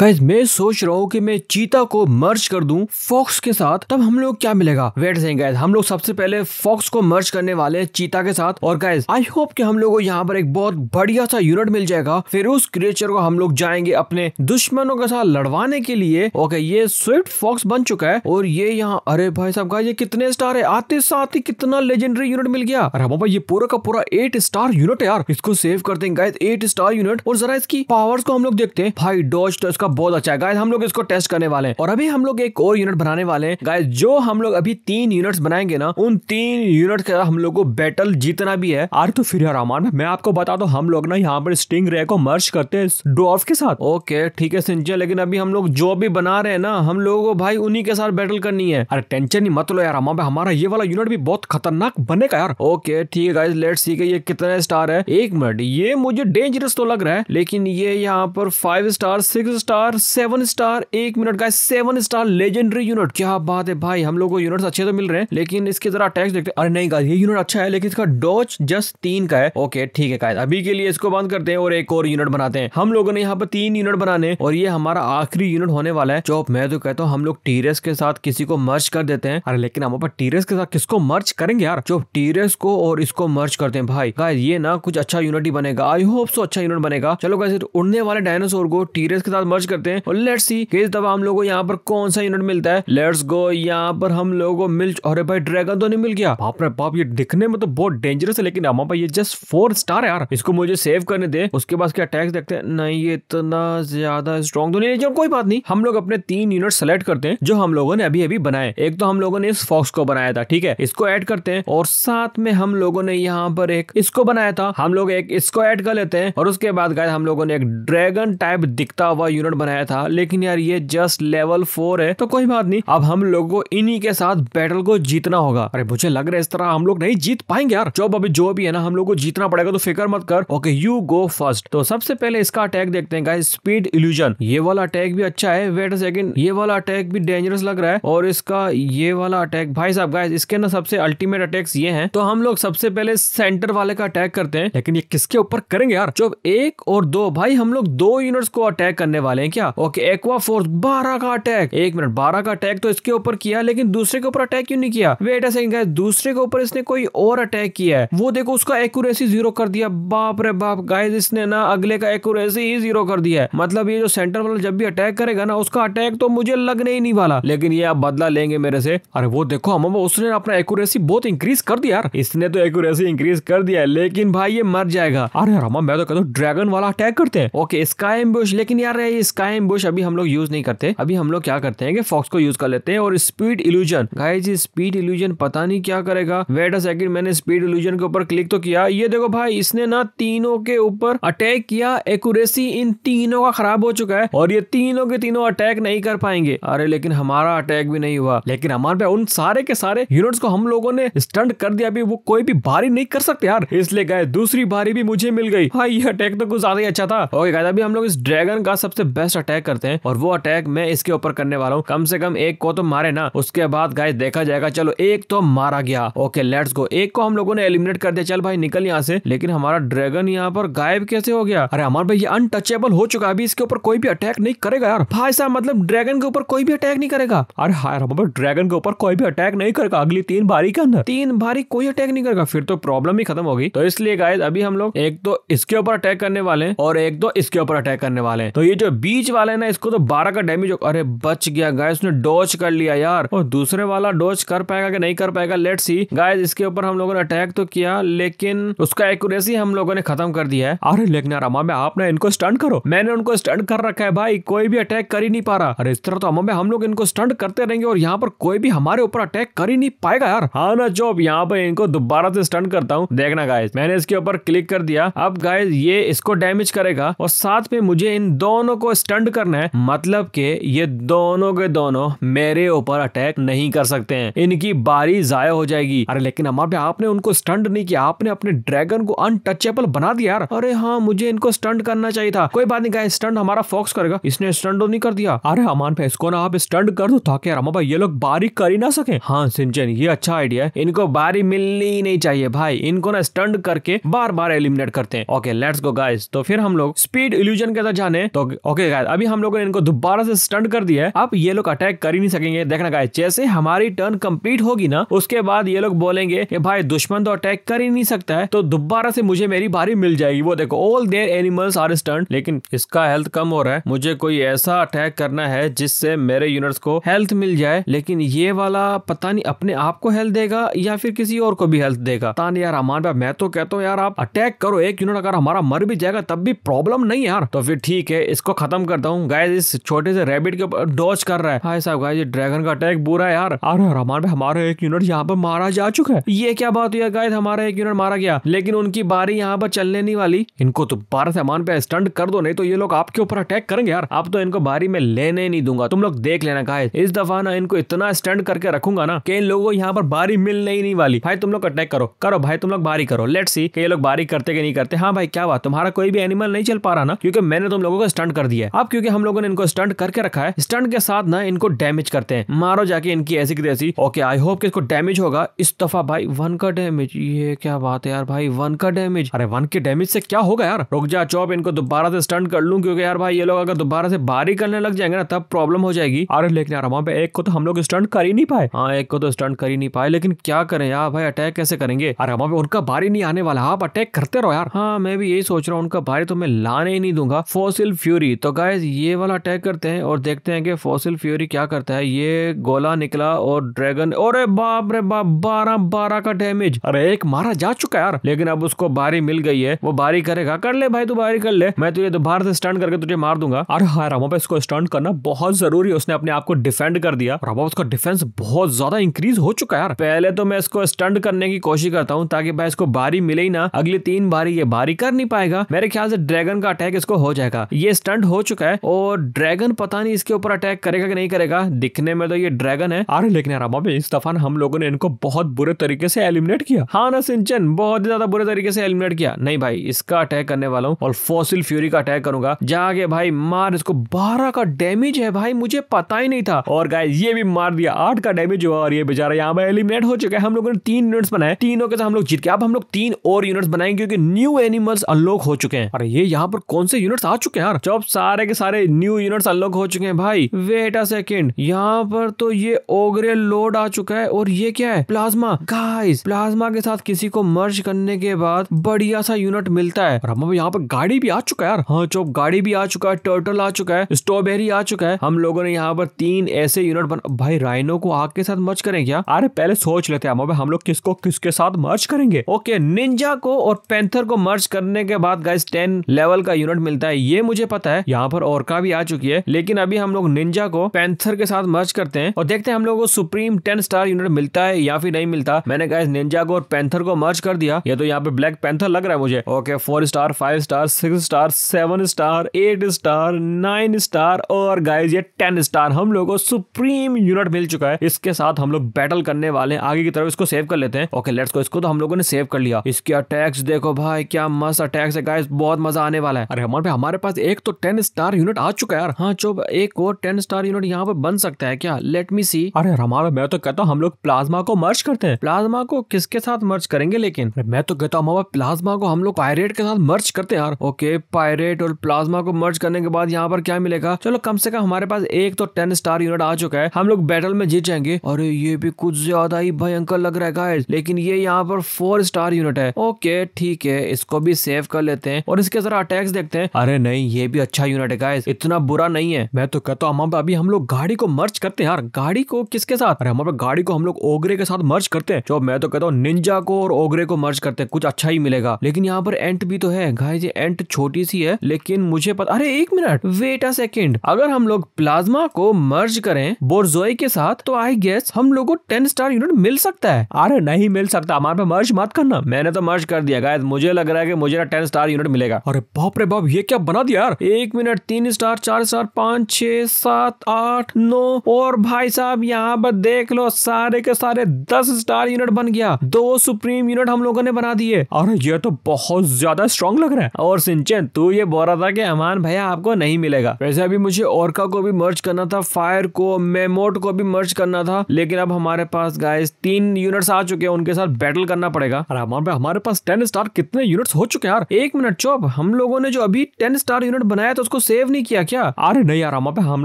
guys मैं सोच रहा हूँ कि मैं चीता को मर्ज कर दूं फॉक्स के साथ तब हम लोग क्या मिलेगा वेट सही गाइज हम लोग सबसे पहले फॉक्स को मर्ज करने वाले हैं चीता के साथ और गैस आई होप कि हम लोग को यहाँ पर एक बहुत बढ़िया सा यूनिट मिल जाएगा फिर उस क्रिएचर को हम लोग जाएंगे अपने दुश्मनों के साथ लड़वाने के लिए ओके ये स्विफ्ट फॉक्स बन चुका है और ये यहाँ अरे भाई साहब गाय ये कितने स्टार है आते साथ ही कितना लेजेंडरी यूनिट मिल गया अरे बाबा ये पूरा का पूरा एट स्टार यूनिट है यार इसको सेव करते हैं गाइज एट स्टार यूनिट और जरा इसकी पावर्स को हम लोग देखते हैं भाई डॉज तो इसका का बहुत अच्छा है गाय हम लोग इसको टेस्ट करने वाले हैं और अभी हम लोग एक और यूनिट बनाने वाले हैं गाय जो हम लोग अभी तीन यूनिट्स बनाएंगे ना उन तीन यूनिट का हम लोग को बैटल जीतना भी है आर तो फिर रामान मैं आपको बता दो हम लोग ना यहाँ पर स्टिंग रे को मर्ज करते हैं डॉफ के साथ ओके ठीक है सिंचे लेकिन अभी हम लोग जो भी बना रहे हैं ना हम लोगों को भाई उन्हीं के साथ बैटल करनी है अरे टेंशन नहीं मत लो यार हमारा हमारा ये वाला यूनिट भी बहुत खतरनाक बनेगा यार ओके ठीक है गाइस लेट्स सी ये कितने स्टार है एक मिनट ये मुझे डेंजरस तो लग रहा है लेकिन ये यहाँ पर five star six star star seven star एक मिनट का सेवन स्टार लेजेंडरी यूनिट क्या बात है भाई हम लोग को यूनिट अच्छे तो मिल रहे हैं लेकिन इसके जरा टैक्स देखते अरे नहीं गाइस ये यूनिट अच्छा है लेकिन इसका डॉच जस्ट तीन का है ओके ठीक है गाइस अभी के लिए इसको बंद करते हैं और एक और यूनिट बनाते हैं हम लोगों ने यहाँ पर तीन यूनिट बनाने और ये हमारा आखिरी यूनिट होने वाला है चौप मैं तो कहता हूँ हम लोग टीरेस के साथ किसी को मर्ज कर देते हैं अरे लेकिन हम अपन टीरेस के साथ किसको मर्ज करेंगे यार चौप टीरेस को और इसको मर्ज करते हैं भाई गाइस ये ना कुछ अच्छा यूनिट ही बनेगा आई होप सो अच्छा यूनिट बनेगा चलो गाइस उड़ने वाले डायनासोर को टीरेस के साथ मर्ज करते हैं और लेट्स सी कि इस दफा हम लोगों को यहाँ पर कौन सा यूनिट मिलता है लेट्स गो यहाँ पर हम लोगों को मिल अरे भाई ड्रैगन तो नहीं मिल गया बाप रे बाप ये दिखने में तो बहुत डेंजरस है लेकिन अमा भाई ये जस्ट फोर स्टार है यार इसको मुझे सेव करने दे उसके बाद क्या अटैक देखते हैं नहीं ये इतना ज्यादा स्ट्रॉन्ग तो नहीं है कोई बात नहीं हम लोग अपने तीन यूनिट सेलेक्ट करते हैं जो हम लोगों ने अभी अभी बनाए एक तो हम लोगों ने इस फॉक्स को बनाया था ठीक है इसको एड करते हैं और साथ में हम लोगों ने यहाँ पर एक इसको बनाया था हम लोग एक इसको एड कर लेते हैं और उसके बाद गाय हम लोगों ने एक ड्रैगन टाइप दिखता हुआ यूनिट बनाया था लेकिन यार ये जस्ट लेवल फोर है तो कोई बात नहीं अब हम लोग को इन्हीं के साथ बैटल को जीतना होगा अरे मुझे लग रहा है इस तरह हम लोग नहीं जीत पाएंगे यार जो अभी जो भी है ना हम लोग को जीतना पड़ेगा तो फिक्र मत कर ओके यू गो फर्स्ट तो सबसे पहले इसका अटैक देखते हैं गाइस स्पीड इल्यूजन ये वाला अटैक भी अच्छा है वेट अ सेकंड ये वाला अटैक भी डेंजरस लग रहा है और इसका ये वाला अटैक भाई साहब गाइस इसके ना सबसे अल्टीमेट अटैक्स ये हैं तो हम लोग सबसे पहले सेंटर वाले का अटैक करते हैं लेकिन ये किसके ऊपर करेंगे यार जो एक और दो भाई हम लोग दो यूनिट्स को अटैक करने वाले हैं हैं क्या ओके एक्वा फोर्स बारह का अटैक एक मिनट बारह का अटैक तो इसके ऊपर किया लेकिन दूसरे के ऊपर अटैक क्यों नहीं किया वेट अ सेकंड गाइस दूसरे के ऊपर इसने कोई और अटैक किया है वो देखो उसका एक्यूरेसी जीरो कर दिया बाप रे बाप गाइस इसने ना अगले का एक्यूरेसी ही जीरो कर दिया है मतलब ये जो सेंटर वाला जब भी अटैक करेगा ना उसका अटैक तो मुझे लगने ही नहीं वाला लेकिन ये आप बदला लेंगे मेरे से अरे वो देखो हम उसने अपना एक्यूरेसी बहुत इंक्रीज कर दिया यार इसने तो एक्यूरेसी इंक्रीज कर दिया है लेकिन भाई ये मर जाएगा अरे रमा मैं तो कहता हूँ ड्रैगन वाला अटैक करते हैं ओके स्काई एम्बुश लेकिन यार ये स्काई एम्बुश अभी हम लोग यूज नहीं करते अभी हम लोग क्या करते हैं कि फॉक्स को यूज कर लेते हैं और speed illusion guys speed illusion पता नहीं क्या करेगा वेट अ सेकंड मैंने स्पीड इल्यूजन के ऊपर क्लिक तो किया ये देखो भाई इसने ना तीनों के ऊपर अटैक किया एक्यूरेसी इन तीनों का खराब हो चुका है और ये तीनों के तीनों अटैक नहीं कर पाएंगे अरे लेकिन हमारा अटैक भी नहीं हुआ लेकिन हमारे पे उन सारे के सारे यूनिट्स को हम लोगों ने स्टंट कर दिया अभी वो कोई भी बारी नहीं कर सकते यार इसलिए गए दूसरी बारी भी मुझे मिल गई हाँ ये अटैक तो कुछ ज्यादा ही अच्छा था ओके गाइस अभी हम लोग इस ड्रैगन का सबसे बेस्ट अटैक करते हैं और वो अटैक मैं इसके ऊपर करने वाला हूँ कम से कम एक को तो मारे ना उसके बाद गाइस देखा जाएगा चलो एक तो मारा गया ओके लेट्स गो एक को हम लोगों ने एलिमिनेट कर दिया चल भाई निकल यहाँ से लेकिन हमारा ड्रैगन यहाँ पर गायब कैसे हो गया अरे हमारे भाई ये अनटचेबल हो चुका है अभी इसके ऊपर कोई भी अटैक नहीं करेगा यार भाई साहब मतलब ड्रैगन के ऊपर कोई भी अटैक नहीं करेगा अरे हाँ हमारे ड्रैगन के ऊपर कोई भी अटैक नहीं करेगा अगली तीन बारी के अंदर तीन बारी कोई अटैक नहीं करेगा फिर तो प्रॉब्लम ही खत्म होगी तो इसलिए गायद अभी हम लोग एक तो इसके ऊपर अटैक करने वाले हैं और एक तो इसके ऊपर अटैक करने वाले हैं तो ये जो बीच वाले ना इसको तो बारह का डैमेज अरे बच गया गाय उसने डोच कर लिया यार और दूसरे वाला डोच कर पाएगा कि नहीं कर पाएगा लेट सी गाय इसके ऊपर हम लोगों ने अटैक तो किया लेकिन उसका एक्यूरेसी हम लोगों ने खत्म कर दिया है अरे लेकिन अमामे आप आपने इनको स्टंट करो मैंने उनको स्टंट कर रखा है भाई कोई भी अटैक कर ही नहीं पा रहा अरे इस तरह तो अमामे हम लोग इनको स्टंट करते रहेंगे और यहाँ पर कोई भी हमारे ऊपर अटैक कर ही नहीं पाएगा यार हाँ ना जो अब यहाँ पर इनको दोबारा से स्टंट करता हूँ देखना गाय मैंने इसके ऊपर क्लिक कर दिया अब गाय ये इसको डैमेज करेगा और साथ में मुझे इन दोनों को स्टंट करना है मतलब के ये दोनों के दोनों मेरे ऊपर अटैक नहीं कर सकते हैं इनकी बारी जाया हो जाएगी अरे लेकिन हमारे आपने उनको स्टंट नहीं किया आपने अपने ड्रैगन को अनटचेबल बना दिया यार अरे हाँ मुझे इनको स्टंट करना चाहिए था कोई बात नहीं कहा स्टंट हमारा फॉक्स करेगा इसने स्टंट तो नहीं कर दिया अरे अमान भाई इसको ना आप स्टंट कर दो ताकि यार भाई ये लोग बारी कर ही ना सके हाँ सिंचन ये अच्छा आइडिया है इनको बारी मिलनी ही नहीं चाहिए भाई इनको ना स्टंट करके बार बार एलिमिनेट करते हैं ओके लेट्स गो गाइस तो फिर हम लोग स्पीड इल्यूजन के अंदर जाने तो ओके देखा है अभी हम लोगों ने इनको दोबारा से स्टंट कर दिया है अब ये लोग अटैक कर ही नहीं सकेंगे देखना गाइस जैसे हमारी टर्न कंप्लीट होगी ना उसके बाद ये लोग बोलेंगे कि भाई दुश्मन तो अटैक कर ही नहीं सकता है तो दोबारा से मुझे मेरी बारी मिल जाएगी वो देखो all their animals are stunt लेकिन इसका हेल्थ कम हो रहा है मुझे कोई ऐसा अटैक करना है जिससे मेरे यूनिट्स को हेल्थ मिल जाए लेकिन ये वाला पता नहीं अपने आप को हेल्थ देगा या फिर किसी और को भी हेल्थ देगा तान यार अमान भाई मैं तो कहता हूँ यार आप अटैक करो एक यूनिट अगर हमारा मर भी जाएगा तब भी प्रॉब्लम नहीं यार तो फिर ठीक है इसको खत्म खत्म करता हूँ गाय इस छोटे से रेबिट के ऊपर डॉच कर रहा है हाय साहब गाय ये ड्रैगन का अटैक बुरा है यार अरे रमान भाई हमारा एक यूनिट यहाँ पर मारा जा चुका है ये क्या बात हुई गाय हमारा एक यूनिट मारा गया लेकिन उनकी बारी यहाँ पर चलने नहीं वाली इनको दोबारा तो सामान पे स्टंट कर दो नहीं तो ये लोग आपके ऊपर अटैक करेंगे यार अब तो इनको बारी में लेने नहीं दूंगा तुम लोग देख लेना गाय इस दफा ना इनको इतना स्टंट करके रखूंगा ना कि इन लोगों को यहाँ पर बारी मिलने ही नहीं वाली भाई तुम लोग अटैक करो करो भाई तुम लोग बारी करो लेट सी ये लोग बारी करते कि नहीं करते हाँ भाई क्या बात तुम्हारा कोई भी एनिमल नहीं चल पा रहा ना क्योंकि मैंने तुम लोगों को स्टंट कर दिया है अब क्योंकि हम लोगों ने इनको स्टंट करके रखा है स्टंट के साथ ना इनको डैमेज करते हैं मारो जाके इनकी ऐसी ऐसी ओके आई होप कि इसको डैमेज होगा इस दफा भाई वन का डैमेज ये क्या बात है यार भाई वन का डैमेज अरे वन के डैमेज से क्या होगा यार रुक जा चौप इनको दोबारा से स्टंट कर लूँ क्योंकि यार भाई ये लोग अगर दोबारा से बारी करने लग जाएंगे ना तब प्रॉब्लम हो जाएगी अरे लेकिन यार वहां पे एक को तो हम लोग स्टंट कर ही नहीं पाए हाँ एक को तो स्टंट कर ही नहीं पाए लेकिन क्या करें यार भाई अटैक कैसे करेंगे अरे वहां पे उनका बारी नहीं आने वाला आप अटैक करते रहो यार हाँ मैं भी यही सोच रहा हूँ उनका भारी तो मैं लाने ही नहीं दूंगा फोसिल फ्यूरी तो गाइज ये वाला अटैक करते हैं और देखते हैं कि फॉसिल फ्यूरी क्या करता है ये गोला निकला और ड्रैगन और बाप रे बाप बारह बारह का डैमेज अरे एक मारा जा चुका यार लेकिन अब उसको बारी मिल गई है वो बारी करेगा कर ले भाई तू बारी कर ले मैं तुझे दोबारा से स्टंट करके तुझे मार दूंगा अरे हाँ रामा इसको स्टंट करना बहुत जरूरी है उसने अपने आप को डिफेंड कर दिया रामा उसका डिफेंस बहुत ज्यादा इंक्रीज हो चुका है यार पहले तो मैं इसको स्टंट करने की कोशिश करता हूँ ताकि भाई इसको बारी मिले ही ना अगली तीन बारी ये बारी कर नहीं पाएगा मेरे ख्याल से ड्रैगन का अटैक इसको हो जाएगा ये स्टंट हो चुका है और ड्रैगन पता नहीं इसके ऊपर अटैक करेगा कि नहीं करेगा दिखने में तो ये ड्रैगन है अरे लेकिन यार अबाबे इस दफा हम लोगों ने इनको बहुत बुरे तरीके से एलिमिनेट किया हाँ ना सिंचन बहुत ज्यादा बुरे तरीके से एलिमिनेट किया नहीं भाई इसका अटैक करने वाला हूँ और फॉसिल फ्यूरी का अटैक करूंगा जाके भाई मार इसको बारह का डैमेज है भाई मुझे पता ही नहीं था और गाय ये भी मार दिया आठ का डैमेज हुआ और ये बेचारा यहाँ पर एलिमिनेट हो चुका है हम लोगों ने तीन यूनिट्स बनाए तीनों के साथ हम लोग जीत के अब हम लोग तीन और यूनिट्स बनाएंगे क्योंकि न्यू एनिमल्स अनलॉक हो चुके हैं अरे ये यहाँ पर कौन से यूनिट्स आ चुके हैं यार जब जॉब सारे के सारे न्यू यूनिट्स अनलॉक हो चुके हैं भाई वेट अ सेकेंड यहाँ पर तो ये ओगरे लोड आ चुका है और ये क्या है प्लाज्मा गाइस प्लाज्मा के साथ किसी को मर्ज करने के बाद बढ़िया सा यूनिट मिलता है और हम यहाँ पर गाड़ी भी आ चुका है यार हाँ चो गाड़ी भी आ चुका है टर्टल आ चुका है स्ट्रॉबेरी आ चुका है हम लोगों ने यहाँ पर तीन ऐसे यूनिट बना भाई राइनो को आग के साथ मर्ज करें क्या अरे पहले सोच लेते हैं हम लोग किसको किसके साथ मर्ज करेंगे ओके निंजा को और पेंथर को मर्ज करने के बाद गाइस टेन लेवल का यूनिट मिलता है ये मुझे पता है यहाँ पर ओरका भी आ चुकी है लेकिन अभी हम लोग निंजा को पैंथर के साथ मर्ज करते हैं और देखते हैं हम लोगों को सुप्रीम टेन स्टार यूनिट मिलता है या फिर नहीं मिलता मैंने कहा निंजा को और पैंथर को मर्ज कर दिया ये तो यहाँ पे ब्लैक पैंथर लग रहा है मुझे okay four star five star six star seven star eight star nine star और गाइज ये टेन स्टार हम लोग को सुप्रीम यूनिट मिल चुका है इसके साथ हम लोग बैटल करने वाले हैं आगे की तरफ इसको सेव कर लेते हैं ओके लेट्स को इसको तो हम लोगों ने सेव कर लिया इसके अटैक्स देखो भाई क्या मस्त अटैक्स है गाइज बहुत मजा आने वाला है अरे हमारे पास एक तो टेन स्टार यूनिट आ चुका है यार हाँ चुप एक और टेन स्टार यूनिट यहाँ पर बन सकता है क्या लेट मी सी अरे हमारा मैं तो कहता हूँ हम लोग प्लाज्मा को मर्ज करते हैं प्लाज्मा को किसके साथ मर्ज करेंगे लेकिन मैं तो कहता हूँ प्लाज्मा को हम लोग पायरेट के साथ मर्ज करते हैं यार ओके पायरेट और प्लाज्मा को मर्ज करने के बाद यहाँ पर क्या मिलेगा चलो कम से कम हमारे पास एक तो टेन स्टार यूनिट आ चुका है हम लोग बैटल में जीत जाएंगे और ये भी कुछ ज्यादा ही भयंकर लग रहा है गाइस लेकिन ये यहाँ पर फोर स्टार यूनिट है ओके ठीक है इसको भी सेव कर लेते हैं और इसके जरा अटैक्स देखते हैं अरे नहीं ये भी अच्छा यूनिट यूनिट है गाइस इतना बुरा नहीं है मैं तो कहता हूँ अभी हम लोग गाड़ी को मर्च करते हैं यार गाड़ी को किसके साथ अरे हमारे गाड़ी को हम लोग ओगरे के साथ मर्च करते हैं जो मैं तो कहता हूँ निंजा को और ओगरे को मर्ज करते हैं कुछ अच्छा ही मिलेगा लेकिन यहाँ पर एंट भी तो है गाइस ये एंट छोटी सी है लेकिन मुझे पता अरे एक मिनट वेट अ सेकेंड अगर हम लोग प्लाज्मा को मर्ज करें बोरजोई के साथ तो आई गेस हम लोग को टेन स्टार यूनिट मिल सकता है अरे नहीं मिल सकता हमारे पे मर्ज मत करना मैंने तो मर्ज कर दिया गायद मुझे लग रहा है कि मुझे ना टेन स्टार यूनिट मिलेगा अरे बाप रे बाप ये क्या बना दिया यार एक मिनट मिनट तीन स्टार चार स्टार पांच छह सात आठ नौ और भाई साहब यहाँ पर देख लो सारे के सारे दस स्टार यूनिट बन गया दो सुप्रीम यूनिट हम लोगों ने बना दिए और ये तो बहुत ज्यादा स्ट्रॉन्ग लग रहा है और सिंचन तू ये बोल रहा था की अमान भैया आपको नहीं मिलेगा वैसे अभी मुझे ओरका को भी मर्ज करना था फायर को मेमोट को भी मर्ज करना था लेकिन अब हमारे पास गाइस तीन यूनिट्स आ चुके हैं उनके साथ बैटल करना पड़ेगा अरे अमान भाई हमारे पास टेन स्टार कितने यूनिट्स हो चुके हैं यार एक मिनट चौप हम लोगों ने जो अभी टेन स्टार यूनिट बनाया था उसको उसको सेव नहीं किया क्या अरे नहीं यार वहाँ पे हम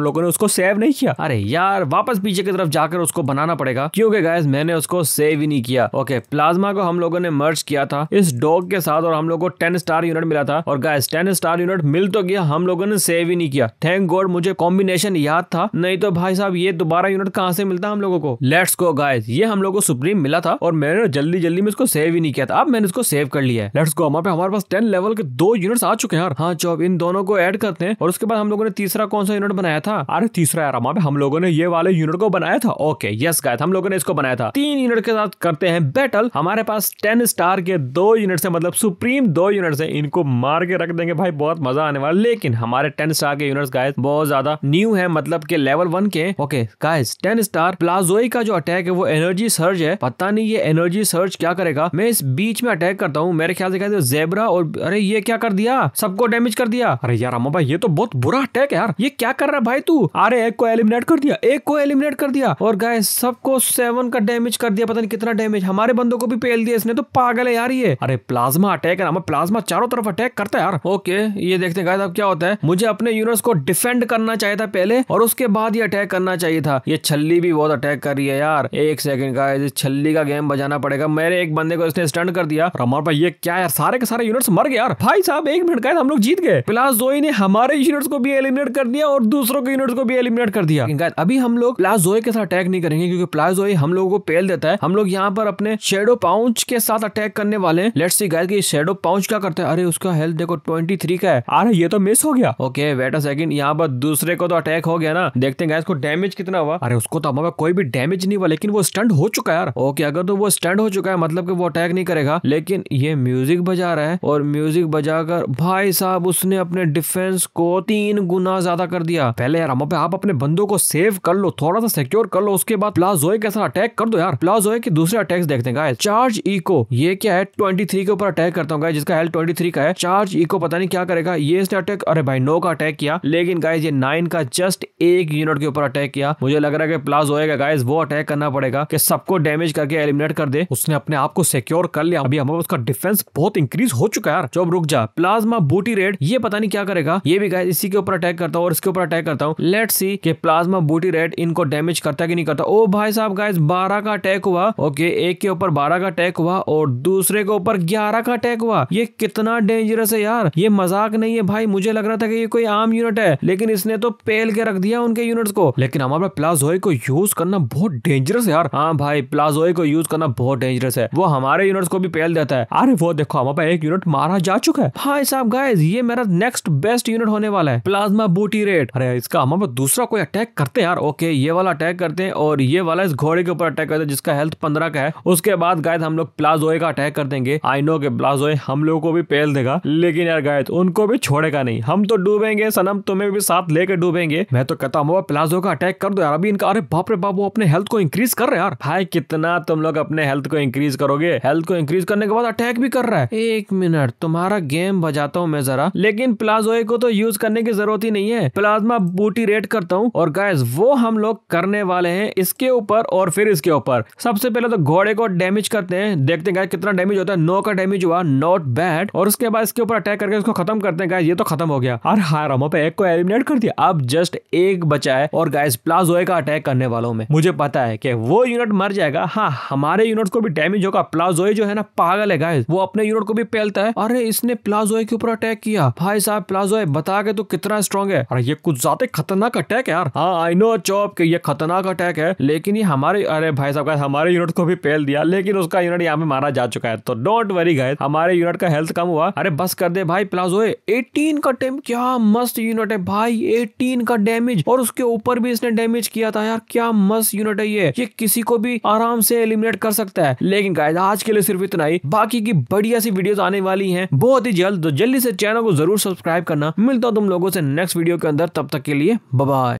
लोगों ने उसको सेव नहीं किया अरे यार वापस पीछे की तरफ जाकर उसको बनाना पड़ेगा क्योंकि गायस मैंने उसको सेव ही नहीं किया ओके प्लाज्मा को हम लोगों ने मर्ज किया था इस डॉग के साथ और हम लोग को टेन स्टार यूनिट मिला था और गायस टेन स्टार यूनिट मिल तो गया हम लोगों ने सेव ही नहीं किया थैंक गॉड मुझे कॉम्बिनेशन याद था नहीं तो भाई साहब ये दोबारा यूनिट कहाँ से मिलता हम लोगों को लेट्स गो गायस ये हम लोग को सुप्रीम मिला था और मैंने जल्दी जल्दी में इसको सेव ही नहीं किया था अब मैंने इसको सेव कर लिया है लेट्स गो वहाँ पे हमारे पास टेन लेवल के दो यूनिट्स आ चुके हैं हाँ चौब इन दोनों को एड करते हैं और उसके बाद हम लोगों ने तीसरा कौन सा यूनिट बनाया था अरे तीसरा यार हमारे हम लोगों ने ये वाले यूनिट को बनाया था ओके यस गाय हम लोगों ने इसको बनाया था तीन यूनिट के साथ करते हैं बैटल हमारे पास टेन स्टार के दो यूनिट है मतलब सुप्रीम दो यूनिट है इनको मार के रख देंगे भाई बहुत मजा आने वाला लेकिन हमारे टेन स्टार के यूनिट गाय बहुत ज्यादा न्यू है मतलब के लेवल वन के ओके गाइस टेन स्टार प्लाजोई का जो अटैक है वो एनर्जी सर्ज है पता नहीं ये एनर्जी सर्च क्या करेगा मैं इस बीच में अटैक करता हूँ मेरे ख्याल से कहते जेबरा और अरे ये क्या कर दिया सबको डैमेज कर दिया अरे यार अम्मा ये तो बहुत बुरा अटैक है यार ये क्या कर रहा है भाई तू अरे एक को एलिमिनेट कर दिया एक को एलिमिनेट कर दिया और गाय सबको सेवन का डैमेज कर दिया पता नहीं कितना डैमेज हमारे बंदों को भी पेल दिया इसने तो पागल है यार ये अरे प्लाज्मा अटैक है ना प्लाज्मा चारों तरफ अटैक करता है यार ओके ये देखते हैं गाय क्या होता है मुझे अपने यूनिट्स को डिफेंड करना चाहिए था पहले और उसके बाद ये अटैक करना चाहिए था ये छल्ली भी बहुत अटैक कर रही है यार एक सेकंड का छल्ली का गेम बजाना पड़ेगा मेरे एक बंदे को इसने स्टंट कर दिया और हमारे भाई ये क्या यार सारे के सारे यूनिट्स मर गए यार भाई साहब एक मिनट का हम लोग जीत गए प्लाजोई ने हम हमारे यूनिट्स को भी एलिमिनेट कर दिया और दूसरों के यूनिट्स को भी एलिमिनेट कर दिया अभी हम लोग प्लाजोए के साथ अटैक नहीं करेंगे क्योंकि प्लाजोए हम लोगों को पेल देता है हम लोग यहाँ पर अपने शेडो पाउच के साथ अटैक करने वाले let see guys shadow pouch क्या करते हैं अरे उसका हेल्थ देखो 23 का है अरे ये तो मिस हो गया ओके वेट अ सेकंड यहाँ पर दूसरे को तो अटैक हो गया ना देखते हैं गाइस को डैमेज कितना हुआ अरे उसको तो हमारा कोई भी डैमेज नहीं हुआ लेकिन वो स्टंट हो चुका है यार ओके अगर तो वो स्टंट हो चुका है मतलब कि वो अटैक नहीं करेगा लेकिन ये म्यूजिक बजा रहा है और म्यूजिक बजाकर भाई साहब उसने अपने डिफेंस डिफेंस को तीन गुना ज्यादा कर दिया पहले यार पे आप अपने बंदों को सेव कर लो थोड़ा सा सिक्योर कर लो उसके बाद प्लाजोए के साथ अटैक कर दो यार प्लाजोए के दूसरे अटैक देखते हैं चार्ज इको ये क्या है ट्वेंटी थ्री के ऊपर अटैक करता हूँ जिसका हेल्थ ट्वेंटी का है चार्ज इको पता नहीं क्या करेगा ये इसने अटैक अरे भाई नो का अटैक किया लेकिन गाइज ये नाइन का जस्ट एक यूनिट के ऊपर अटैक किया मुझे लग रहा है कि प्लाज होएगा गाइज वो अटैक करना पड़ेगा कि सबको डैमेज करके एलिमिनेट कर दे उसने अपने आप को सिक्योर कर लिया अभी हमारे उसका डिफेंस बहुत इंक्रीज हो चुका है यार जो रुक जा प्लाज्मा बूटी रेड ये पता नहीं क्या करेगा ये ये भी गाइस इसी के ऊपर अटैक करता हूँ और इसके ऊपर अटैक करता हूँ लेट सी के प्लाज्मा बूटी रेड इनको डैमेज करता कि नहीं करता ओ भाई साहब गाइस बारह का अटैक हुआ ओके एक के ऊपर बारह का अटैक हुआ और दूसरे के ऊपर ग्यारह का अटैक हुआ ये कितना डेंजरस है यार ये मजाक नहीं है भाई मुझे लग रहा था कि ये कोई आम यूनिट है लेकिन इसने तो पेल के रख दिया उनके यूनिट्स को लेकिन हमारे प्लाजोए को यूज करना बहुत डेंजरस है यार हाँ भाई प्लाजोए को यूज करना बहुत डेंजरस है वो हमारे यूनिट्स को भी पेल देता है अरे वो देखो हमारे एक यूनिट मारा जा चुका है भाई साहब गाइस ये मेरा नेक्स्ट बेस्ट यूनिट मिनट होने वाला है प्लाज्मा बूटी रेट अरे इसका हम दूसरा कोई अटैक करते हैं यार ओके ये वाला अटैक करते हैं और ये वाला इस घोड़े के ऊपर अटैक करते हैं जिसका हेल्थ पंद्रह का है उसके बाद गायद हम लोग प्लाजोए का अटैक कर देंगे आई नो के प्लाजोए हम लोग को भी पेल देगा लेकिन यार गायद उनको भी छोड़ेगा नहीं हम तो डूबेंगे सनम तुम्हें भी साथ लेके डूबेंगे मैं तो कहता हूँ प्लाजो का अटैक कर दो यार अभी इनका अरे बाप रे बाप वो अपने हेल्थ को इंक्रीज कर रहे यार भाई कितना तुम लोग अपने हेल्थ को इंक्रीज करोगे हेल्थ को इंक्रीज करने के बाद अटैक भी कर रहा है एक मिनट तुम्हारा गेम बजाता हूँ मैं जरा लेकिन प्लाजोए को तो यूज करने की जरूरत ही नहीं है प्लाज्मा बूटी रेट करता हूँ और गाइस वो हम लोग करने वाले हैं इसके ऊपर और फिर इसके ऊपर सबसे पहले तो घोड़े को डैमेज करते हैं देखते हैं गाइस कितना डैमेज होता है नो का डैमेज हुआ नॉट बैड और उसके बाद इसके ऊपर अटैक करके उसको खत्म करते हैं गाइस ये तो खत्म हो गया और हाँ रामो पे एक को एलिमिनेट कर दिया अब जस्ट एक बचा है और गाइस प्लाजोए का अटैक करने वालों में मुझे पता है कि वो यूनिट मर जाएगा हाँ हमारे यूनिट को भी डैमेज होगा प्लाजोए जो है ना पागल है गाइस वो अपने यूनिट को भी फैलता है अरे इसने प्लाजोए के ऊपर अटैक किया भाई साहब प्लाजोए बता के कि तू तो कितना स्ट्रॉन्ग है अरे ये कुछ ज्यादा खतरनाक अटैक है यार हाँ आई नो चौप के ये खतरनाक अटैक है लेकिन ये हमारे अरे भाई साहब हमारे यूनिट को भी पेल दिया लेकिन उसका यूनिट यहाँ पे मारा जा चुका है तो डोंट वरी गाय हमारे यूनिट का हेल्थ कम हुआ अरे बस कर दे भाई प्लाजो एटीन का टेम क्या मस्त यूनिट है भाई एटीन का डैमेज और उसके ऊपर भी इसने डैमेज किया था यार क्या मस्त यूनिट है ये ये किसी को भी आराम से एलिमिनेट कर सकता है लेकिन गाय आज के लिए सिर्फ इतना ही बाकी की बढ़िया सी वीडियोस आने वाली हैं बहुत ही जल्द तो जल्दी से चैनल को जरूर सब्सक्राइब करना मिल मिलता हूँ तुम लोगों से नेक्स्ट वीडियो के अंदर तब तक के लिए बाय